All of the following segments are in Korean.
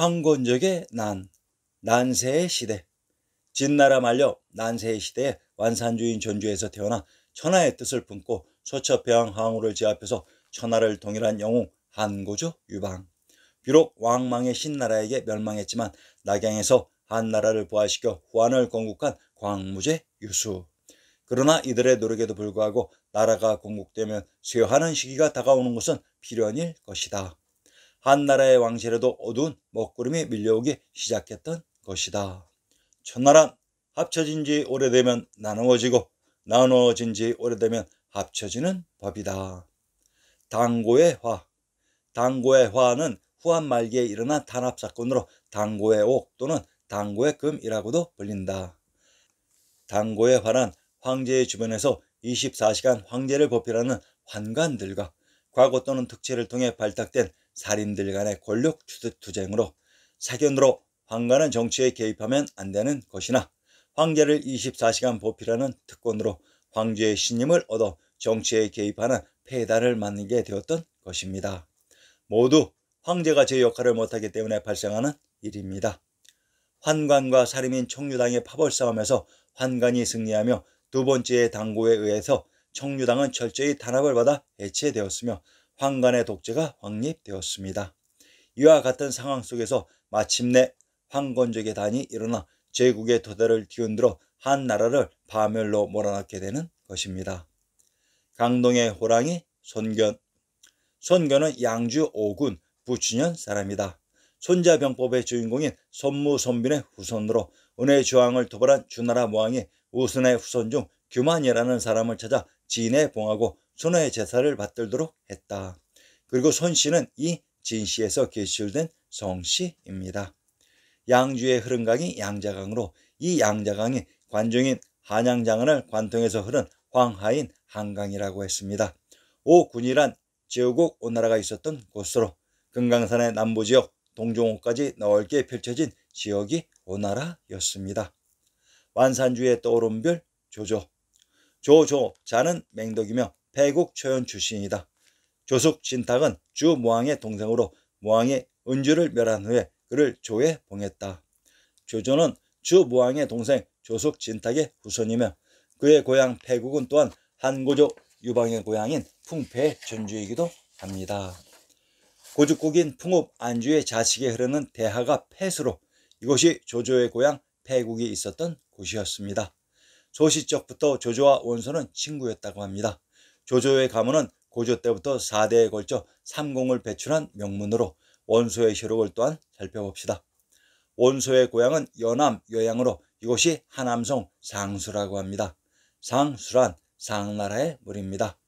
황건적의 난, 난세의 시대. 진나라 말려 난세의 시대에 완산주인 전주에서 태어나 천하의 뜻을 품고 소첩해왕 항우를 제압해서 천하를 동일한 영웅 한고조 유방. 비록 왕망의 신나라에게 멸망했지만 낙양에서 한나라를 부활시켜 후한을 건국한 광무제 유수. 그러나 이들의 노력에도 불구하고 나라가 건국되면 쇠하는 시기가 다가오는 것은 필연일 것이다. 한나라의 왕실에도 어두운 먹구름이 밀려오기 시작했던 것이다. 천나란 합쳐진 지 오래되면 나누어지고 나누어진 지 오래되면 합쳐지는 법이다. 당고의 화 당고의 화는 후한 말기에 일어난 탄압 사건으로 당고의 옥 또는 당고의 금이라고도 불린다. 당고의 화란 황제의 주변에서 24시간 황제를 보필하는 환관들과 과거 또는 특채를 통해 발탁된 살인들 간의 권력 투쟁으로 사견으로 황가는 정치에 개입하면 안 되는 것이나 황제를 24시간 보필하는 특권으로 황제의 신임을 얻어 정치에 개입하는 폐단을 맞는 게 되었던 것입니다. 모두 황제가 제 역할을 못하기 때문에 발생하는 일입니다. 환관과 사림인 청유당의 파벌 싸움에서 환관이 승리하며 두 번째의 당고에 의해서 청유당은 철저히 탄압을 받아 해체되었으며 황관의 독재가 확립되었습니다. 이와 같은 상황 속에서 마침내 황건적의 단이 일어나 제국의 토대를 뒤흔들어 한 나라를 파멸로 몰아넣게 되는 것입니다. 강동의 호랑이 손견 손견은 양주 오군 부춘현 사람이다. 손자병법의 주인공인 손무손빈의 후손으로 은혜 조항을 토벌한 주나라 모왕이 우순의 후손 중 규만이라는 사람을 찾아 진해 봉하고 손화의 제사를 받들도록 했다. 그리고 손씨는 이 진씨에서 기출된 성씨입니다. 양주의 흐름 강이 양자강으로 이 양자강이 관중인 한양장안을 관통해서 흐른 황하인 한강이라고 했습니다. 오군이란 제후국 오나라가 있었던 곳으로 금강산의 남부지역 동종호까지 넓게 펼쳐진 지역이 오나라였습니다. 완산주의 떠오른 별 조조 조조 자는 맹덕이며 배국 초연 출신이다. 조숙 진탁은 주 모왕의 동생으로 모왕의 은주를 멸한 후에 그를 조에 봉했다. 조조는 주 모왕의 동생 조숙 진탁의 후손이며 그의 고향 배국은 또한 한고조 유방의 고향인 풍패의 전주이기도 합니다. 고죽국인 풍읍 안주의 자식에 흐르는 대하가 폐수로 이곳이 조조의 고향 폐국이 있었던 곳이었습니다. 소시적부터 조조와 원소는 친구였다고 합니다. 조조의 가문은 고조 때부터 4대에 걸쳐 삼공을 배출한 명문으로 원소의 혈력을 또한 살펴봅시다. 원소의 고향은 연암, 여양으로 이곳이 하남성 상수라고 합니다. 상수란 상나라의 물입니다.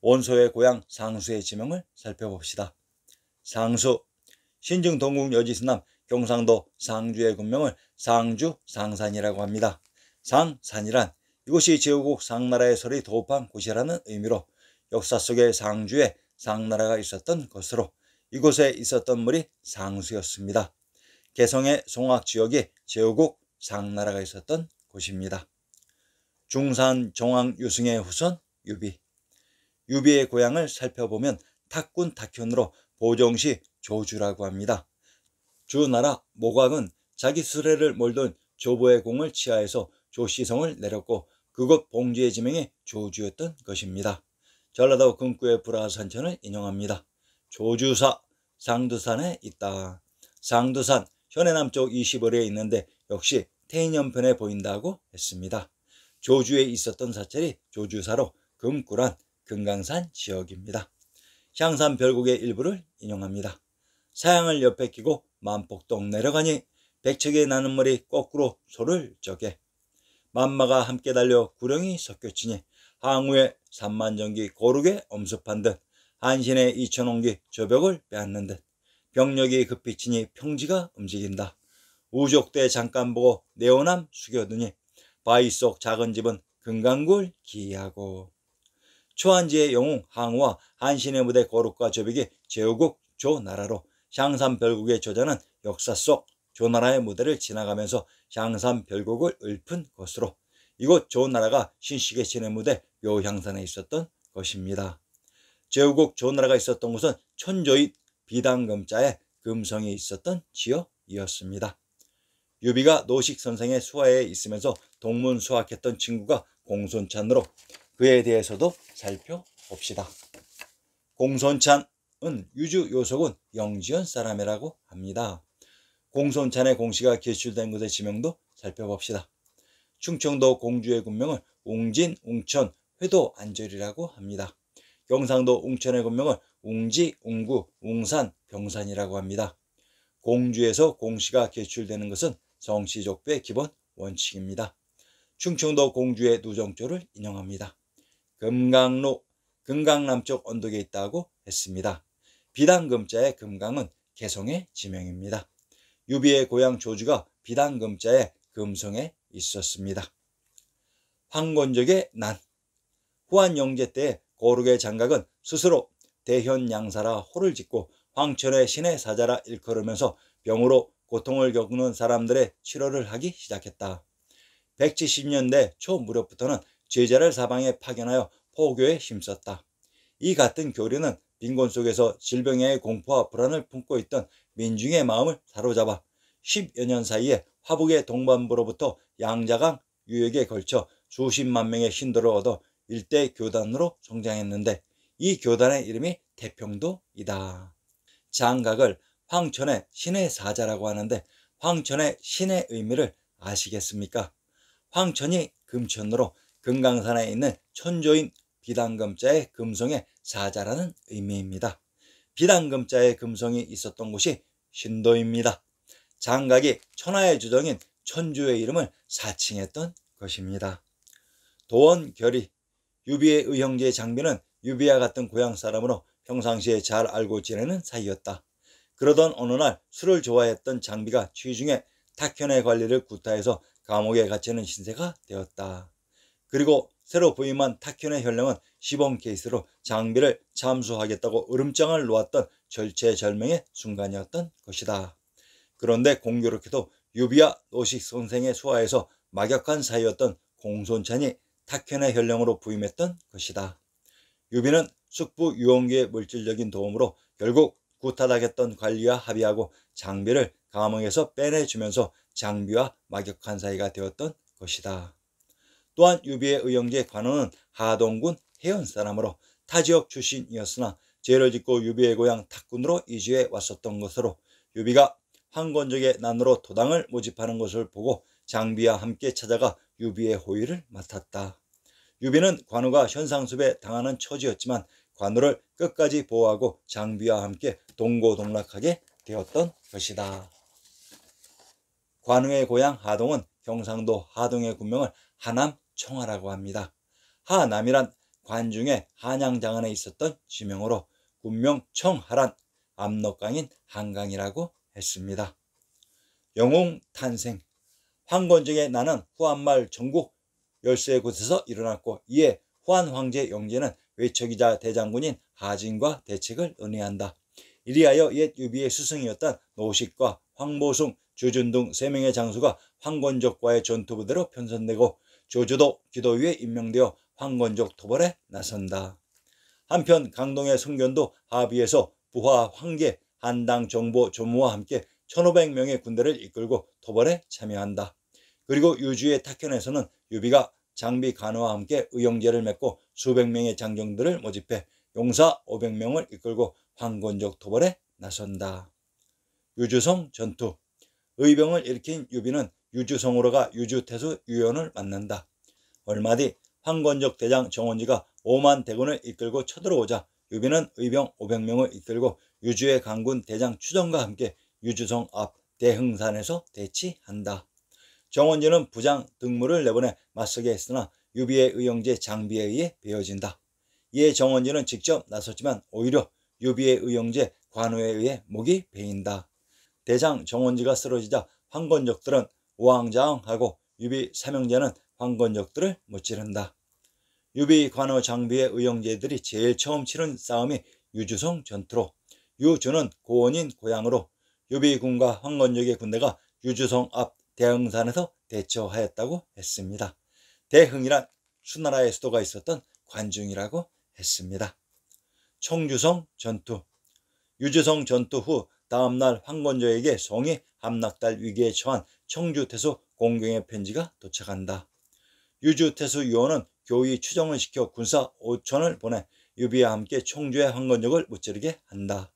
원소의 고향 상수의 지명을 살펴봅시다. 상수 신증 동국 여지스남 경상도 상주의 군명을 상주 상산이라고 합니다. 상산이란 이곳이 제후국 상나라의 설이 도읍한 곳이라는 의미로 역사 속의 상주에 상나라가 있었던 것으로 이곳에 있었던 물이 상수였습니다. 개성의 송악 지역이 제후국 상나라가 있었던 곳입니다. 중산 정왕 유승의 후손 유비 유비의 고향을 살펴보면 탁군 탁현으로 보정시 조주라고 합니다. 주나라 모광은 자기 수레를 몰던 조보의 공을 치하해서 조시성을 내렸고 그곳 봉주의 지명이 조주였던 것입니다. 전라도 금구의 불화산천을 인용합니다. 조주사 상두산에 있다. 상두산 현해 남쪽 20월에 있는데 역시 태인 연편에 보인다고 했습니다. 조주에 있었던 사찰이 조주사로 금구란 금강산 지역입니다. 향산 별곡의 일부를 인용합니다. 사양을 옆에 끼고 만폭동 내려가니 백척의 나는 머리 거꾸로 소를 저게 만마가 함께 달려 구령이 섞여치니 항우의 산만전기 고르게 엄습한 듯한신의 이천홍기 저벽을 빼앗는 듯 병력이 급히치니 평지가 움직인다. 우족대 잠깐 보고 네오남 숙여두니 바위 속 작은 집은 금강굴 기이하고 초한지의 영웅 항우와 한신의 무대 고룩과 저벽이 제후국 조나라로 장산별국의 조자는 역사 속 조나라의 무대를 지나가면서 향산 별곡을 읊은 것으로 이곳 조나라가 신식의 진의 무대 묘향산에 있었던 것입니다. 제후국 조나라가 있었던 곳은 천조의 비당금자의 금성이 있었던 지역이었습니다. 유비가 노식 선생의 수하에 있으면서 동문 수학했던 친구가 공손찬으로 그에 대해서도 살펴봅시다. 공손찬은 유주 요석은 영지연 사람이라고 합니다. 공손찬의 공시가 기출된 곳의 지명도 살펴봅시다. 충청도 공주의 군명을 웅진, 웅천, 회도, 안절이라고 합니다. 경상도 웅천의 군명을 웅지, 웅구, 웅산, 병산이라고 합니다. 공주에서 공시가 기출되는 것은 정시족배 기본 원칙입니다. 충청도 공주의 누정조를 인용합니다. 금강로, 금강남쪽 언덕에 있다고 했습니다. 비단금자의 금강은 개성의 지명입니다. 유비의 고향 조주가 비단금자에 금성에 있었습니다. 황건적의 난 후한 영제 때에 고르게 장각은 스스로 대현 양사라 호를 짓고 황천의 신의 사자라 일컬으면서 병으로 고통을 겪는 사람들의 치료를 하기 시작했다. 170년대 초 무렵부터는 제자를 사방에 파견하여 포교에 힘썼다. 이 같은 교리는 빈곤 속에서 질병의 공포와 불안을 품고 있던 민중의 마음을 사로잡아 10여 년 사이에 화북의 동반부로부터 양자강 유역에 걸쳐 수십만 명의 신도를 얻어 일대 교단으로 성장했는데 이 교단의 이름이 태평도이다. 장각을 황천의 신의 사자라고 하는데 황천의 신의 의미를 아시겠습니까? 황천이 금천으로 금강산에 있는 천조인 비단금자의 금성의 사자라는 의미입니다. 비단금자의 금성이 있었던 곳이 신도입니다. 장각이 천하의 주정인 천주의 이름을 사칭했던 것입니다. 도원 결의 유비의 의형제 장비는 유비와 같은 고향 사람으로 평상시에 잘 알고 지내는 사이였다. 그러던 어느 날 술을 좋아했던 장비가 취중에 탁현의 관리를 구타해서 감옥에 갇히는 신세가 되었다. 그리고 새로 부임한 타켄의 혈령은 시범 케이스로 장비를 참수하겠다고 으름장을 놓았던 절체절명의 순간이었던 것이다. 그런데 공교롭게도 유비와 노식 선생의 소화에서 막역한 사이였던 공손찬이 타켄의 혈령으로 부임했던 것이다. 유비는 숙부 유원기의 물질적인 도움으로 결국 구타당했던 관리와 합의하고 장비를 감흥에서 빼내주면서 장비와 막역한 사이가 되었던 것이다. 또한 유비의 의형제 관우는 하동군 해운 사람으로 타 지역 출신이었으나 죄를 짓고 유비의 고향 탁군으로 이주해 왔었던 것으로 유비가 황건적의 난으로 도당을 모집하는 것을 보고 장비와 함께 찾아가 유비의 호위를 맡았다. 유비는 관우가 현상수에 당하는 처지였지만 관우를 끝까지 보호하고 장비와 함께 동고동락하게 되었던 것이다. 관우의 고향 하동은 경상도 하동의 군명을 하남 청하라고 합니다. 하남이란 관중의 한양장안에 있었던 지명으로 군명 청하란 압록강인 한강이라고 했습니다. 영웅 탄생 황건적의 나는 후한말 전국 열세 곳에서 일어났고 이에 후한 황제 영제는 외척이자 대장군인 하진과 대책을 논의한다. 이리하여 옛 유비의 스승이었던 노식과 황보숭, 주준 등 세명의 장수가 황건적과의 전투부대로 편선되고 조주도 기도위에 임명되어 황건적 토벌에 나선다. 한편 강동의 승견도 합의에서 부하 황계 한당 정보 조무와 함께 1500명의 군대를 이끌고 토벌에 참여한다. 그리고 유주의 탁현에서는 유비가 장비 간호와 함께 의용제를 맺고 수백 명의 장정들을 모집해 용사 500명을 이끌고 황건적 토벌에 나선다. 유주성 전투 의병을 일으킨 유비는 유주성으로가 유주태수 유연을 만난다. 얼마 뒤 황건적 대장 정원지가 5만 대군을 이끌고 쳐들어오자 유비는 의병 500명을 이끌고 유주의 강군 대장 추정과 함께 유주성 앞 대흥산에서 대치한다. 정원지는 부장 등무를 내보내 맞서게 했으나 유비의 의형제 장비에 의해 베어진다. 이에 정원지는 직접 나섰지만 오히려 유비의 의형제 관우에 의해 목이 베인다. 대장 정원지가 쓰러지자 황건적들은 우왕좌왕하고 유비 사명제는 황건적들을 못지른다 유비 관우 장비의 의용제들이 제일 처음 치른 싸움이 유주성 전투로 유주는 고원인 고향으로 유비군과 황건적의 군대가 유주성 앞 대흥산에서 대처하였다고 했습니다. 대흥이란 수나라의 수도가 있었던 관중이라고 했습니다. 청주성 전투 유주성 전투 후 다음날 황건조에게 성이 함락달 위기에 처한 청주태수 공경의 편지가 도착한다. 유주태수 유원은 교위 추정을 시켜 군사 5천을 보내 유비와 함께 청주의 황건역을 무찌르게 한다.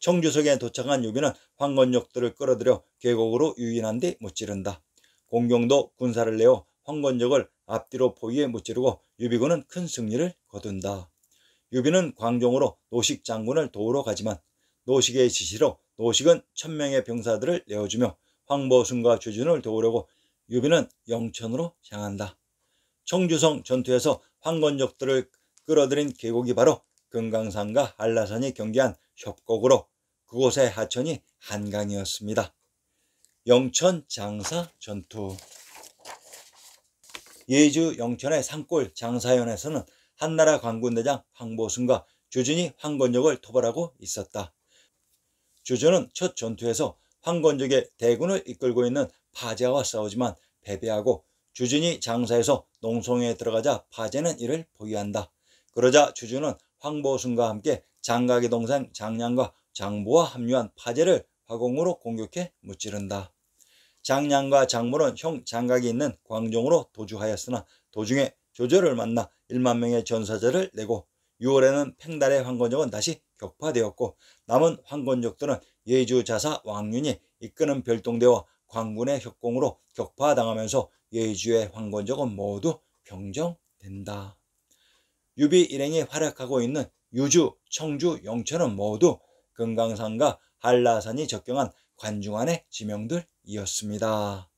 청주석에 도착한 유비는 황건역들을 끌어들여 계곡으로 유인한 뒤 무찌른다. 공경도 군사를 내어 황건역을 앞뒤로 포위에 무찌르고 유비군은 큰 승리를 거둔다. 유비는 광종으로 노식 장군을 도우러 가지만 노식의 지시로 노식은 천명의 병사들을 내어주며 황보순과 주준을 도우려고 유비는 영천으로 향한다. 청주성 전투에서 황건적들을 끌어들인 계곡이 바로 금강산과 한라산이 경계한 협곡으로 그곳의 하천이 한강이었습니다. 영천 장사 전투 예주 영천의 산골 장사연에서는 한나라 관군대장 황보순과 주준이 황건역을 토벌하고 있었다. 주준은 첫 전투에서 황건적의 대군을 이끌고 있는 파제와 싸우지만 패배하고 주준이 장사에서 농성에 들어가자 파제는 이를 포기한다. 그러자 주준은 황보순과 함께 장가기 동생 장량과 장보와 합류한 파제를 화공으로 공격해 무찌른다. 장량과 장보는 형 장각이 있는 광종으로 도주하였으나 도중에 조조를 만나 1만 명의 전사자를 내고 6월에는 팽달의 황건적은 다시 격파되었고 남은 황건적들은 예주 자사 왕윤이 이끄는 별동대와 광군의 협공으로 격파당하면서 예주의 황건적은 모두 병정된다 유비 일행이 활약하고 있는 유주, 청주, 영천은 모두 금강산과 한라산이 적경한 관중안의 지명들이었습니다.